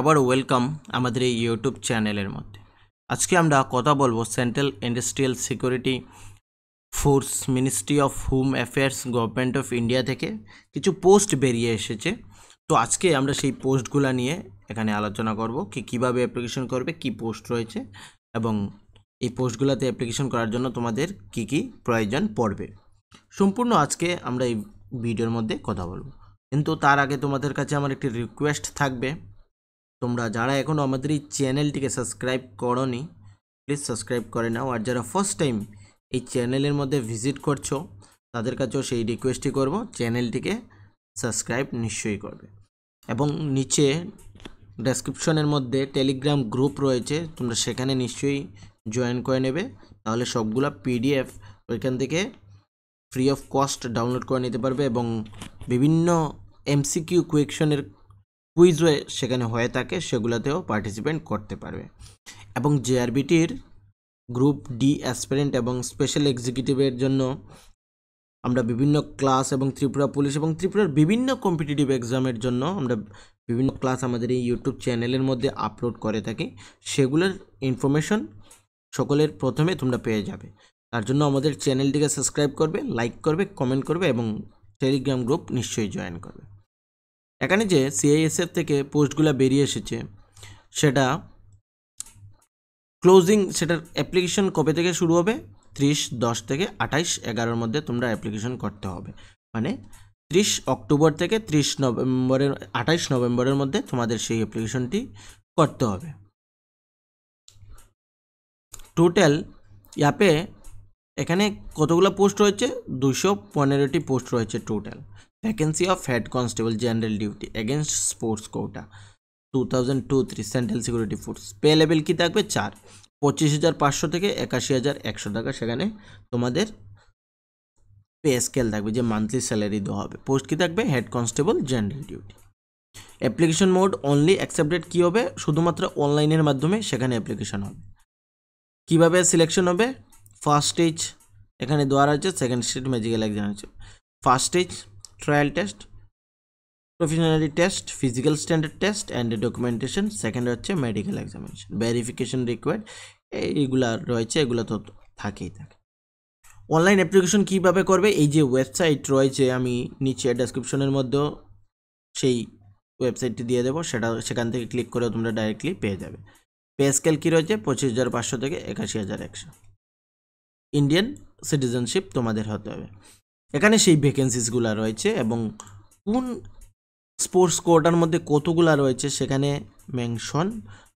আবার ওয়েলকাম আমাদের এই ইউটিউব চ্যানেলের মধ্যে আজকে আমরা কথা বলবো central industrial security force ministry of home affairs government of India থেকে কিছু পোস্ট বেরিয়ে এসেছে তো আজকে আমরা সেই পোস্টগুলো নিয়ে এখানে আলোচনা করব কি কিভাবে অ্যাপ্লিকেশন করবে কি পোস্ট রয়েছে এবং এই পোস্টগুলোতে অ্যাপ্লিকেশন করার জন্য তোমাদের কি কি প্রয়োজন পড়বে সম্পূর্ণ আজকে আমরা এই ভিডিওর মধ্যে কথা বলবো কিন্তু তার আগে তোমাদের কাছে আমার একটি রিকোয়েস্ট থাকবে তোমরা যারা এখনও আমাদের এই চ্যানেলটিকে সাবস্ক্রাইব নি প্লিজ সাবস্ক্রাইব করে নাও আর যারা ফার্স্ট টাইম এই চ্যানেলের মধ্যে ভিজিট করছো তাদের কাছেও সেই রিকোয়েস্টই করব চ্যানেলটিকে সাবস্ক্রাইব নিশ্চয়ই করবে এবং নিচে ডেসক্রিপশনের মধ্যে টেলিগ্রাম গ্রুপ রয়েছে তোমরা সেখানে নিশ্চয়ই জয়েন করে নেবে তাহলে সবগুলা পিডিএফ ওইখান থেকে ফ্রি অফ কস্ট ডাউনলোড করে নিতে পারবে এবং বিভিন্ন এমসিকিউ কোয়েকশনের কুইজও সেখানে হয়ে থাকে সেগুলোতেও পার্টিসিপেন্ট করতে পারবে এবং জেআরবিটির গ্রুপ ডি অ্যাসপিরেন্ট এবং স্পেশাল এক্সিকিউটিভের জন্য আমরা বিভিন্ন ক্লাস এবং ত্রিপুরা পুলিশ এবং ত্রিপুরার বিভিন্ন কম্পিটিটিভ এক্সামের জন্য আমরা বিভিন্ন ক্লাস আমাদের এই ইউটিউব চ্যানেলের মধ্যে আপলোড করে থাকি সেগুলোর ইনফরমেশন সকলের প্রথমে তোমরা পেয়ে যাবে তার জন্য আমাদের চ্যানেলটিকে সাবস্ক্রাইব করবে লাইক করবে কমেন্ট করবে এবং টেলিগ্রাম গ্রুপ নিশ্চয়ই জয়েন করবে এখানে যে সিআইএসএফ থেকে পোস্টগুলো বেরিয়ে এসেছে সেটা ক্লোজিং সেটার অ্যাপ্লিকেশন কবে থেকে শুরু হবে ত্রিশ দশ থেকে আঠাইশ এগারোর মধ্যে তোমরা অ্যাপ্লিকেশন করতে হবে মানে ত্রিশ অক্টোবর থেকে ত্রিশ নভেম্বরের আঠাইশ নভেম্বরের মধ্যে তোমাদের সেই অ্যাপ্লিকেশনটি করতে হবে টোটাল অ্যাপে এখানে কতগুলো পোস্ট রয়েছে দুশো পনেরোটি পোস্ট রয়েছে total vacancy of head constable general duty against sports quota two thousand two three central security Force pay level কী থাকবে চার পঁচিশ হাজার পাঁচশো থেকে একাশি হাজার একশো টাকা সেখানে তোমাদের পে স্কেল থাকবে যে মান্থলি স্যালারি দেওয়া হবে পোস্ট কী থাকবে head constable general duty application mode only accepted কী হবে শুধুমাত্র অনলাইনের মাধ্যমে সেখানে অ্যাপ্লিকেশন হবে কীভাবে সিলেকশন হবে ফার্স্ট স্টেজ এখানে দেওয়া আছে সেকেন্ড স্টেজ ম্যাজিক্যাল এক্সাম আছে first stage trial test professionally test physical standard test and documentation second হচ্ছে মেডিকেল এক্সামিনেশন ভেরিফিকেশন রিকোয়ার্ড এইগুলা রয়েছে এগুলো তো থাকেই থাকে অনলাইন অ্যাপ্লিকেশন কীভাবে করবে এই যে ওয়েবসাইট রয়েছে আমি নিচে ডেসক্রিপশনের মধ্যেও সেই ওয়েবসাইটটি দিয়ে দেবো সেটা সেখান থেকে ক্লিক করে তোমরা ডাইরেক্টলি পেয়ে যাবে পে স্কেল কী রয়েছে পঁচিশ হাজার পাঁচশো থেকে একাশি হাজার একশো ইন্ডিয়ান সিটিজেনশিপ তোমাদের হতে হবে এখানে সেই ভ্যাকেন্সিসগুলো রয়েছে এবং কোন স্পোর্টস কোয়ার্টার মধ্যে কতগুলা রয়েছে সেখানে মেনশন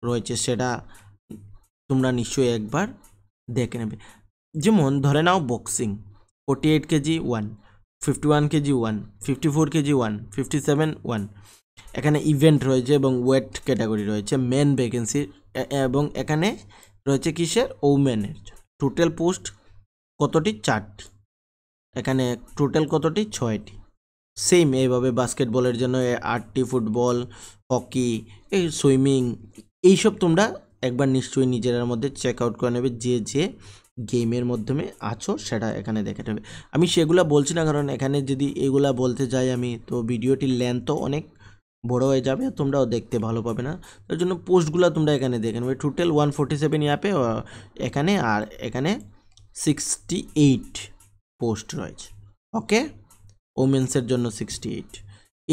রয়েছে সেটা তোমরা নিশ্চয়ই একবার দেখে নেবে যেমন ধরে নাও boxing forty eight kg one fifty one kg one fifty four kg one fifty seven one এখানে ইভেন্ট রয়েছে এবং ওয়েট ক্যাটাগরি রয়েছে মেন ভ্যাকেন্সি এবং এখানে রয়েছে কিসের ওমেনের টোটাল পোস্ট কতটি চারটি এখানে টোটাল কতটি ছয়টি সেম এইভাবে বাস্কেটবলের জন্য আটটি ফুটবল হকি এই সুইমিং এইসব তোমরা একবার নিশ্চয়ই নিজেরার মধ্যে চেক আউট করে নেবে যে যে গেমের মাধ্যমে আছো সেটা এখানে দেখে নেবে আমি সেগুলো বলছি না কারণ এখানে যদি এগুলা বলতে যাই আমি তো ভিডিওটির লেন্থও অনেক বড় হয়ে যাবে তোমরাও দেখতে ভালো পাবে না তার জন্য পোস্টগুলো তোমরা এখানে দেখে নেবে টোটাল ওয়ান ফোর্টি সেভেন ইয়াপে এখানে আর এখানে সিক্সটি এইট পোস্ট রয়েছে ওকে ওমেন্সের জন্য সিক্সটি এইট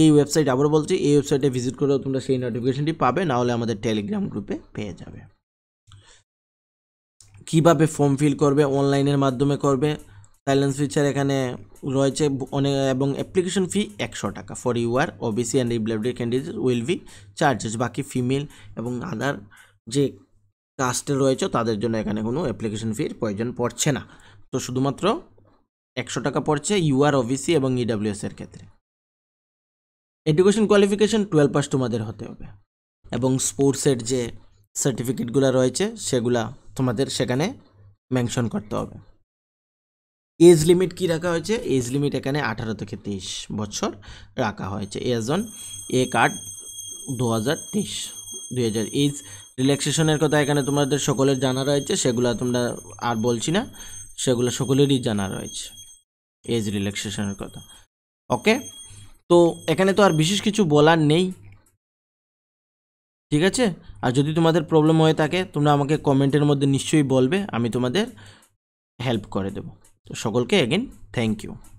এই ওয়েবসাইট আবার বলছি এই ওয়েবসাইটে ভিজিট করলেও তোমরা সেই নোটিফিকেশনটি পাবে নাহলে আমাদের টেলিগ্রাম গ্রুপে পেয়ে যাবে কিভাবে ফর্ম ফিল করবে অনলাইনের মাধ্যমে করবে সাইলেন্স ফিচার এখানে রয়েছে অনেক এবং অ্যাপ্লিকেশন ফি একশো টাকা ফর ইউআর ওবিসি অ্যান্ড ইবলেবডেড ক্যান্ডিডেট উইল বি চার্জেস বাকি ফিমেল এবং আদার যে কাস্টে রয়েছে তাদের জন্য এখানে কোনো অ্যাপ্লিকেশন ফির প্রয়োজন পড়ছে না তো শুধুমাত্র একশো টাকা পড়ছে ইউআর ওবিসি এবং ইডাব্লিউএসের e ক্ষেত্রে এডুকেশন কোয়ালিফিকেশন টুয়েলভ পাস তোমাদের হতে হবে এবং স্পোর্টসের যে সার্টিফিকেটগুলো রয়েছে সেগুলা তোমাদের সেখানে মেনশন করতে হবে এজ লিমিট কি রাখা হয়েছে এজ লিমিট এখানে আঠারো থেকে তেইশ বছর রাখা হয়েছে এজ অন এ কার্ড দু হাজার তেইশ দুই হাজার এজ রিল্যাক্সেশনের কথা এখানে তোমাদের সকলের জানা রয়েছে সেগুলো তোমরা আর বলছি না সেগুলো সকলেরই জানা রয়েছে এজ রিল্যাক্সেশনের কথা ওকে তো এখানে তো আর বিশেষ কিছু বলার নেই ঠিক আছে আর যদি তোমাদের প্রবলেম হয়ে থাকে তোমরা আমাকে কমেন্টের মধ্যে নিশ্চয়ই বলবে আমি তোমাদের হেল্প করে দেবো তো সকলকে এগেন থ্যাংক ইউ